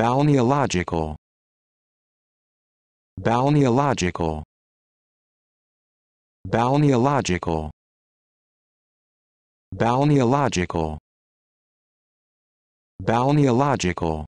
balneological balneological balneological balneological balneological